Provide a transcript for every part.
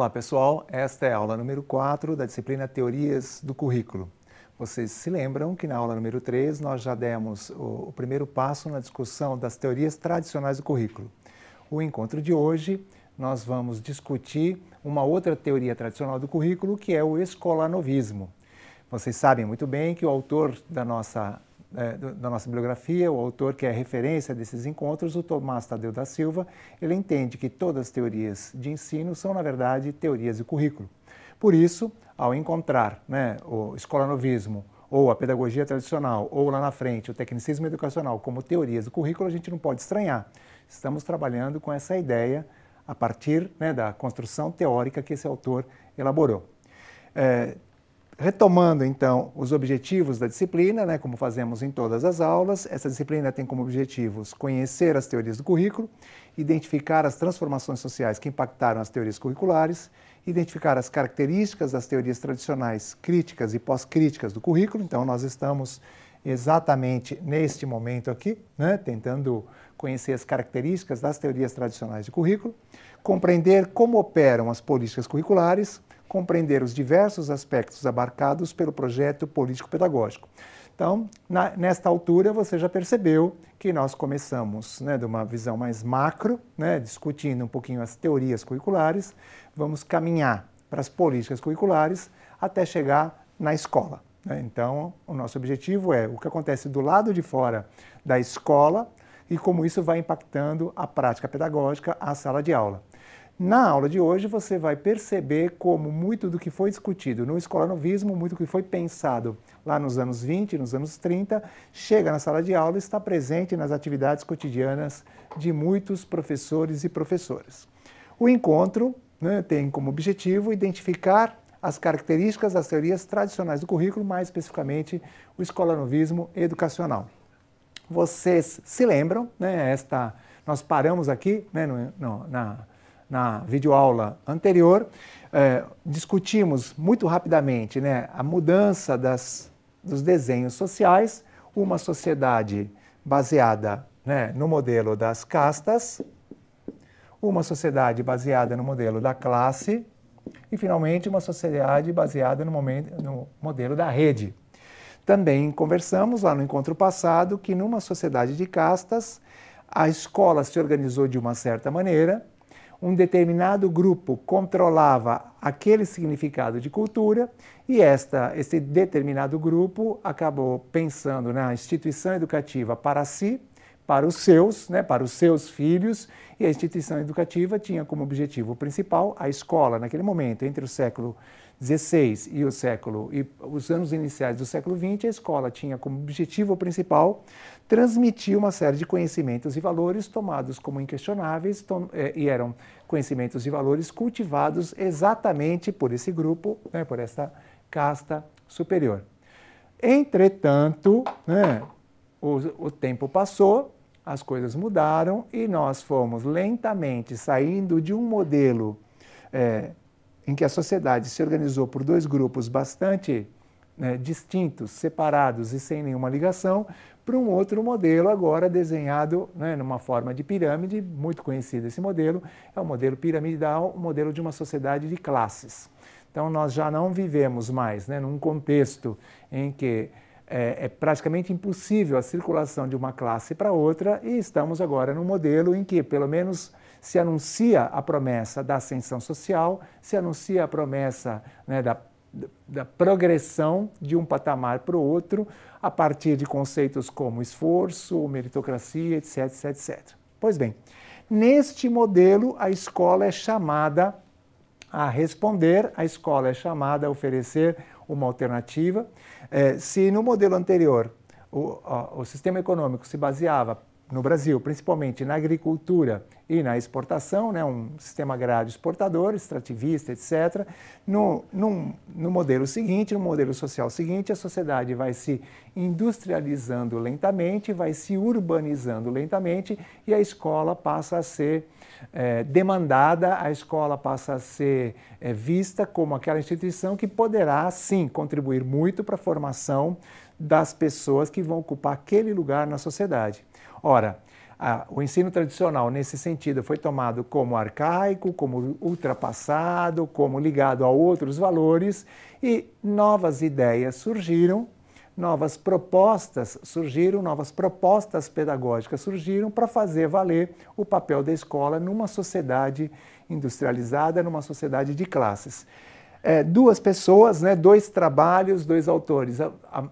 Olá pessoal, esta é a aula número 4 da disciplina Teorias do Currículo. Vocês se lembram que na aula número 3 nós já demos o, o primeiro passo na discussão das teorias tradicionais do currículo. O encontro de hoje nós vamos discutir uma outra teoria tradicional do currículo que é o escolanovismo. Vocês sabem muito bem que o autor da nossa é, da nossa bibliografia, o autor que é referência desses encontros, o Tomás Tadeu da Silva, ele entende que todas as teorias de ensino são, na verdade, teorias de currículo. Por isso, ao encontrar né, o escolanovismo ou a pedagogia tradicional, ou lá na frente, o tecnicismo educacional como teorias de currículo, a gente não pode estranhar. Estamos trabalhando com essa ideia a partir né, da construção teórica que esse autor elaborou. É, Retomando então os objetivos da disciplina, né, como fazemos em todas as aulas, essa disciplina tem como objetivos conhecer as teorias do currículo, identificar as transformações sociais que impactaram as teorias curriculares, identificar as características das teorias tradicionais críticas e pós-críticas do currículo. Então, nós estamos exatamente neste momento aqui, né, tentando conhecer as características das teorias tradicionais de currículo, compreender como operam as políticas curriculares compreender os diversos aspectos abarcados pelo projeto político-pedagógico. Então, na, nesta altura, você já percebeu que nós começamos né, de uma visão mais macro, né, discutindo um pouquinho as teorias curriculares, vamos caminhar para as políticas curriculares até chegar na escola. Né? Então, o nosso objetivo é o que acontece do lado de fora da escola e como isso vai impactando a prática pedagógica, a sala de aula. Na aula de hoje você vai perceber como muito do que foi discutido no escolanovismo, muito do que foi pensado lá nos anos 20, nos anos 30, chega na sala de aula e está presente nas atividades cotidianas de muitos professores e professoras. O encontro né, tem como objetivo identificar as características das teorias tradicionais do currículo, mais especificamente o escolanovismo educacional. Vocês se lembram, né, esta, nós paramos aqui né, no, no, na na videoaula anterior, é, discutimos muito rapidamente né, a mudança das, dos desenhos sociais, uma sociedade baseada né, no modelo das castas, uma sociedade baseada no modelo da classe e, finalmente, uma sociedade baseada no, momento, no modelo da rede. Também conversamos lá no encontro passado que, numa sociedade de castas, a escola se organizou de uma certa maneira, um determinado grupo controlava aquele significado de cultura e esta, esse determinado grupo acabou pensando na instituição educativa para si para os seus, né, para os seus filhos, e a instituição educativa tinha como objetivo principal a escola, naquele momento, entre o século XVI e o século e os anos iniciais do século XX, a escola tinha como objetivo principal transmitir uma série de conhecimentos e valores tomados como inquestionáveis tom, é, e eram conhecimentos e valores cultivados exatamente por esse grupo, né, por essa casta superior. Entretanto, né, o, o tempo passou as coisas mudaram e nós fomos lentamente saindo de um modelo é, em que a sociedade se organizou por dois grupos bastante né, distintos, separados e sem nenhuma ligação, para um outro modelo agora desenhado né, numa forma de pirâmide, muito conhecido esse modelo, é o modelo piramidal, o modelo de uma sociedade de classes. Então nós já não vivemos mais né, num contexto em que é, é praticamente impossível a circulação de uma classe para outra e estamos agora num modelo em que, pelo menos, se anuncia a promessa da ascensão social, se anuncia a promessa né, da, da progressão de um patamar para o outro a partir de conceitos como esforço, meritocracia, etc, etc, etc. Pois bem, neste modelo a escola é chamada a responder, a escola é chamada a oferecer uma alternativa. É, se no modelo anterior o, o, o sistema econômico se baseava no Brasil, principalmente na agricultura e na exportação, né, um sistema agrário exportador, extrativista, etc. No, num, no modelo seguinte, no modelo social seguinte, a sociedade vai se industrializando lentamente, vai se urbanizando lentamente e a escola passa a ser é, demandada, a escola passa a ser é, vista como aquela instituição que poderá, sim, contribuir muito para a formação das pessoas que vão ocupar aquele lugar na sociedade. Ora, a, o ensino tradicional, nesse sentido, foi tomado como arcaico, como ultrapassado, como ligado a outros valores, e novas ideias surgiram, novas propostas surgiram, novas propostas pedagógicas surgiram para fazer valer o papel da escola numa sociedade industrializada, numa sociedade de classes é, duas pessoas, né, dois trabalhos, dois autores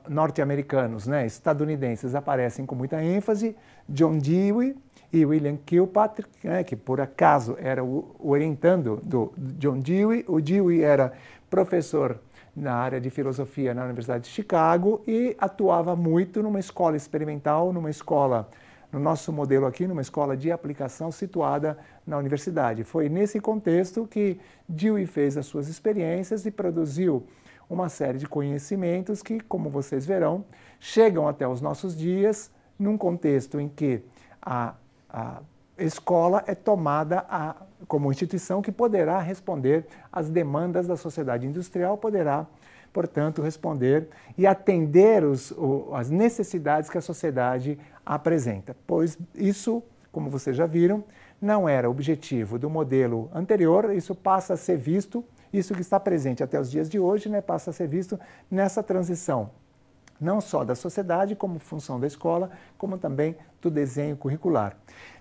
norte-americanos, né, estadunidenses, aparecem com muita ênfase, John Dewey e William Kilpatrick, né, que por acaso era o orientando do John Dewey. O Dewey era professor na área de filosofia na Universidade de Chicago e atuava muito numa escola experimental, numa escola, no nosso modelo aqui, numa escola de aplicação situada na universidade. Foi nesse contexto que Dewey fez as suas experiências e produziu uma série de conhecimentos que, como vocês verão, chegam até os nossos dias num contexto em que a, a escola é tomada a, como instituição que poderá responder às demandas da sociedade industrial, poderá, portanto, responder e atender os, o, as necessidades que a sociedade apresenta, pois isso como vocês já viram, não era objetivo do modelo anterior, isso passa a ser visto, isso que está presente até os dias de hoje, né, passa a ser visto nessa transição, não só da sociedade, como função da escola, como também do desenho curricular.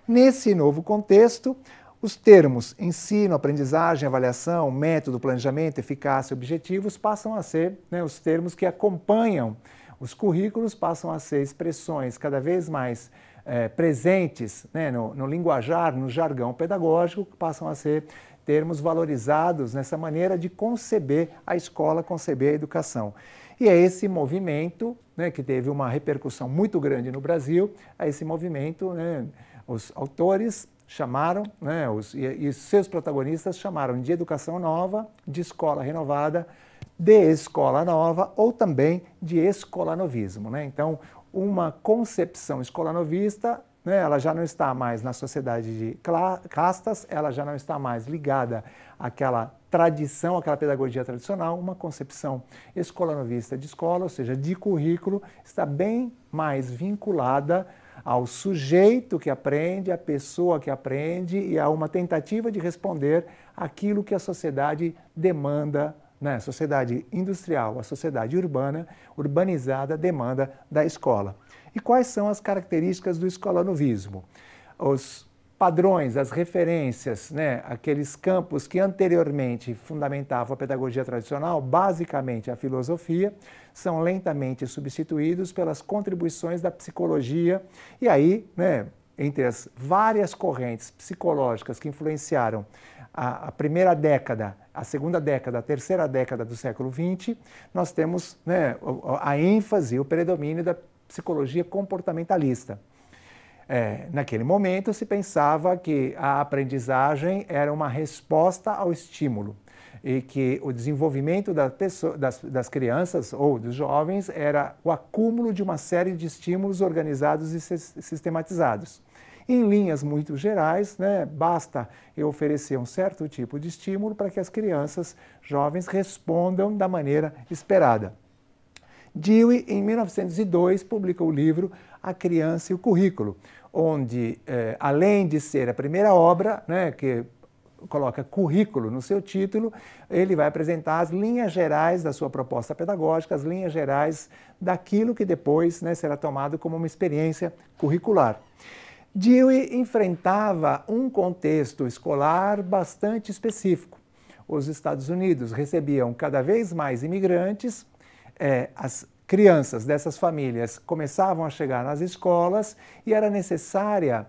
Nesse novo contexto, os termos ensino, aprendizagem, avaliação, método, planejamento, eficácia, objetivos passam a ser né, os termos que acompanham os currículos, passam a ser expressões cada vez mais é, presentes né, no, no linguajar, no jargão pedagógico, que passam a ser termos valorizados nessa maneira de conceber a escola, conceber a educação. E é esse movimento, né, que teve uma repercussão muito grande no Brasil, a é esse movimento, né, os autores chamaram, né, os, e, e, seus protagonistas chamaram de educação nova, de escola renovada, de escola nova ou também de escolanovismo. Né? Então, uma concepção escolar novista, né, ela já não está mais na sociedade de castas, ela já não está mais ligada àquela tradição, àquela pedagogia tradicional, uma concepção escolanovista de escola, ou seja, de currículo, está bem mais vinculada ao sujeito que aprende, à pessoa que aprende e a uma tentativa de responder aquilo que a sociedade demanda né, sociedade industrial, a sociedade urbana, urbanizada, demanda da escola. E quais são as características do escolanovismo? Os padrões, as referências, né, aqueles campos que anteriormente fundamentavam a pedagogia tradicional, basicamente a filosofia, são lentamente substituídos pelas contribuições da psicologia. E aí, né, entre as várias correntes psicológicas que influenciaram a, a primeira década, a segunda década, a terceira década do século XX, nós temos né, a ênfase, o predomínio da psicologia comportamentalista. É, naquele momento se pensava que a aprendizagem era uma resposta ao estímulo e que o desenvolvimento da pessoa, das, das, crianças ou dos jovens era o acúmulo de uma série de estímulos organizados e sistematizados. Em linhas muito gerais, né, basta eu oferecer um certo tipo de estímulo para que as crianças jovens respondam da maneira esperada. Dewey, em 1902, publica o livro A Criança e o Currículo, onde, eh, além de ser a primeira obra né, que coloca currículo no seu título, ele vai apresentar as linhas gerais da sua proposta pedagógica, as linhas gerais daquilo que depois né, será tomado como uma experiência curricular. Dewey enfrentava um contexto escolar bastante específico. Os Estados Unidos recebiam cada vez mais imigrantes, é, as crianças dessas famílias começavam a chegar nas escolas e era necessária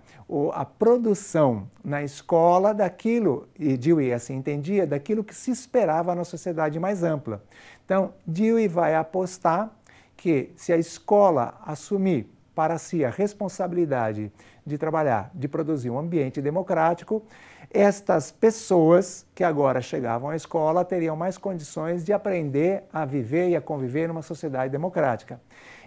a produção na escola daquilo, e Dewey assim entendia, daquilo que se esperava na sociedade mais ampla. Então, Dewey vai apostar que se a escola assumir para si a responsabilidade de trabalhar, de produzir um ambiente democrático, estas pessoas que agora chegavam à escola teriam mais condições de aprender a viver e a conviver numa sociedade democrática.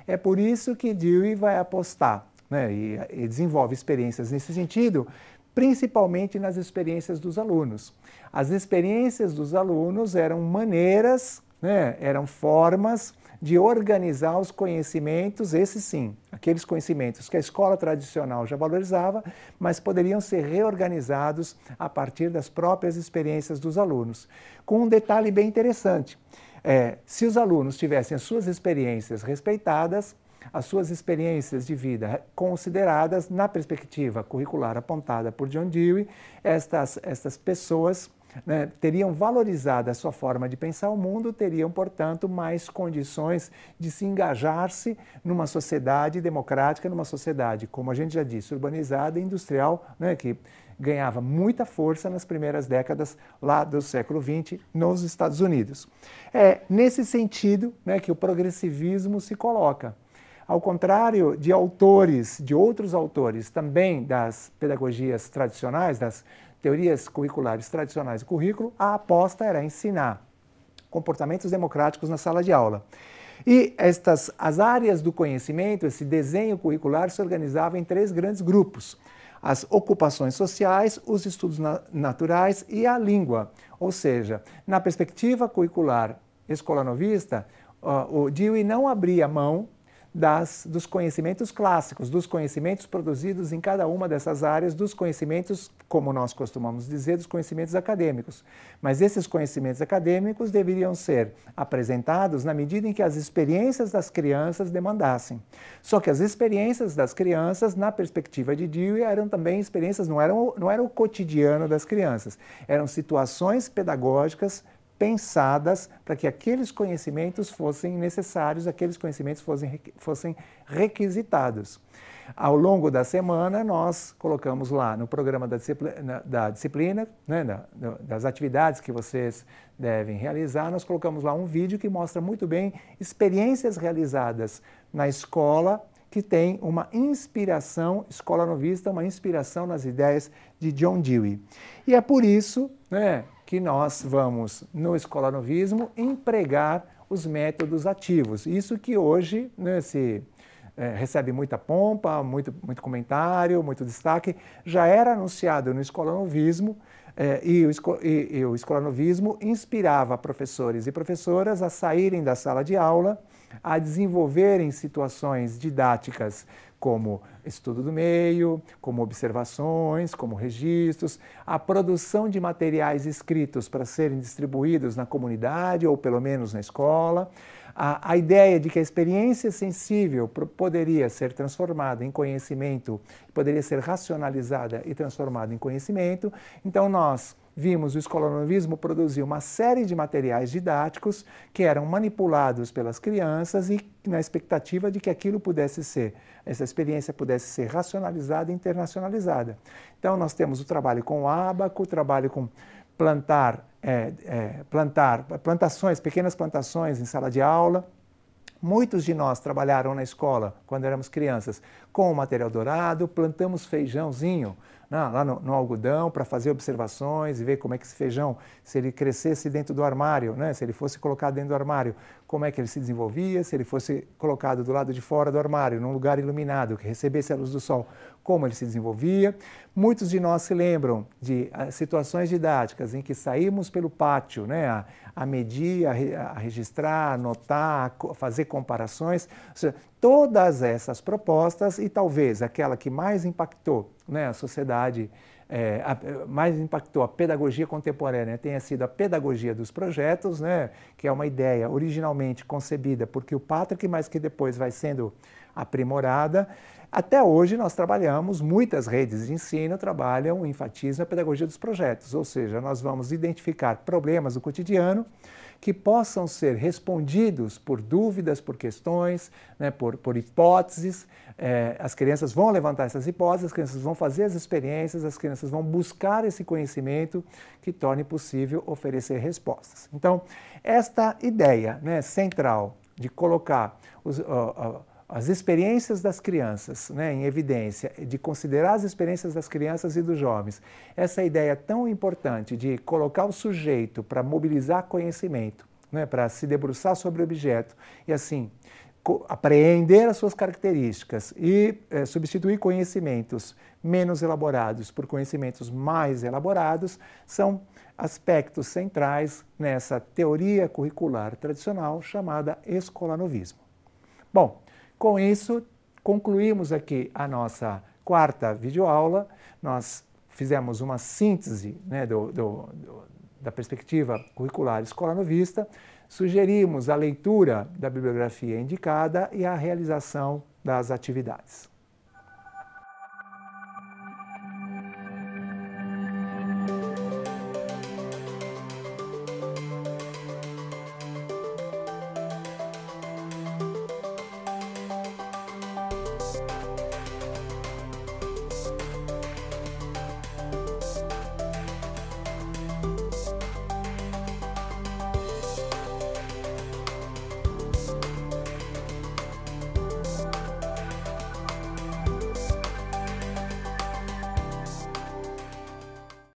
É por isso que Dewey vai apostar né, e, e desenvolve experiências nesse sentido, principalmente nas experiências dos alunos. As experiências dos alunos eram maneiras né? Eram formas de organizar os conhecimentos, esses sim, aqueles conhecimentos que a escola tradicional já valorizava, mas poderiam ser reorganizados a partir das próprias experiências dos alunos. Com um detalhe bem interessante: é, se os alunos tivessem as suas experiências respeitadas, as suas experiências de vida consideradas na perspectiva curricular apontada por John Dewey, estas, estas pessoas né, teriam valorizado a sua forma de pensar o mundo, teriam, portanto, mais condições de se engajar-se numa sociedade democrática, numa sociedade, como a gente já disse, urbanizada e industrial, né, que ganhava muita força nas primeiras décadas lá do século XX nos Estados Unidos. É nesse sentido né, que o progressivismo se coloca. Ao contrário de autores, de outros autores também das pedagogias tradicionais, das teorias curriculares tradicionais e currículo, a aposta era ensinar comportamentos democráticos na sala de aula. E estas as áreas do conhecimento, esse desenho curricular se organizava em três grandes grupos: as ocupações sociais, os estudos na, naturais e a língua. Ou seja, na perspectiva curricular escolanovista, uh, o Dewey não abria mão das, dos conhecimentos clássicos, dos conhecimentos produzidos em cada uma dessas áreas, dos conhecimentos, como nós costumamos dizer, dos conhecimentos acadêmicos. Mas esses conhecimentos acadêmicos deveriam ser apresentados na medida em que as experiências das crianças demandassem. Só que as experiências das crianças, na perspectiva de Dewey, eram também experiências, não eram, não eram o cotidiano das crianças, eram situações pedagógicas pensadas para que aqueles conhecimentos fossem necessários, aqueles conhecimentos fossem, fossem requisitados. Ao longo da semana, nós colocamos lá no programa da disciplina, da disciplina né, das atividades que vocês devem realizar, nós colocamos lá um vídeo que mostra muito bem experiências realizadas na escola que tem uma inspiração, Escola Novista, uma inspiração nas ideias de John Dewey. E é por isso né, que nós vamos, no Escola Novismo, empregar os métodos ativos. Isso que hoje né, se, é, recebe muita pompa, muito, muito comentário, muito destaque. Já era anunciado no escolanovismo é, e, o, e, e o escolanovismo inspirava professores e professoras a saírem da sala de aula a desenvolverem situações didáticas como estudo do meio, como observações, como registros, a produção de materiais escritos para serem distribuídos na comunidade ou pelo menos na escola, a, a ideia de que a experiência sensível poderia ser transformada em conhecimento, poderia ser racionalizada e transformada em conhecimento. Então, nós vimos o escolonovismo produzir uma série de materiais didáticos que eram manipulados pelas crianças e na expectativa de que aquilo pudesse ser, essa experiência pudesse ser racionalizada e internacionalizada. Então nós temos o trabalho com o abaco, o trabalho com plantar, é, é, plantar plantações, pequenas plantações em sala de aula, Muitos de nós trabalharam na escola, quando éramos crianças, com o material dourado, plantamos feijãozinho, na, né, lá no, no algodão para fazer observações e ver como é que esse feijão, se ele crescesse dentro do armário, né, se ele fosse colocado dentro do armário, como é que ele se desenvolvia, se ele fosse colocado do lado de fora do armário, num lugar iluminado, que recebesse a luz do sol, como ele se desenvolvia. Muitos de nós se lembram de ah, situações didáticas em que saímos pelo pátio né, a, a medir, a, a registrar, a notar, a fazer comparações. Ou seja, todas essas propostas e talvez aquela que mais impactou né, a sociedade é, a, é, mais impactou a pedagogia contemporânea né, tenha sido a pedagogia dos projetos, né, que é uma ideia originalmente concebida por Patrick mas que depois vai sendo aprimorada. Até hoje nós trabalhamos, muitas redes de ensino trabalham, enfatizam a pedagogia dos projetos, ou seja, nós vamos identificar problemas do cotidiano que possam ser respondidos por dúvidas, por questões, né, por, por hipóteses. É, as crianças vão levantar essas hipóteses, as crianças vão fazer as experiências, as crianças vão buscar esse conhecimento que torne possível oferecer respostas. Então, esta ideia né, central de colocar os, uh, uh, as experiências das crianças, né, em evidência, de considerar as experiências das crianças e dos jovens. Essa ideia tão importante de colocar o sujeito para mobilizar conhecimento, né, para se debruçar sobre o objeto e assim apreender as suas características e é, substituir conhecimentos menos elaborados por conhecimentos mais elaborados são aspectos centrais nessa teoria curricular tradicional chamada escolanovismo. Bom, com isso, concluímos aqui a nossa quarta videoaula. Nós fizemos uma síntese né, do, do, do, da perspectiva curricular Escola Novista, sugerimos a leitura da bibliografia indicada e a realização das atividades.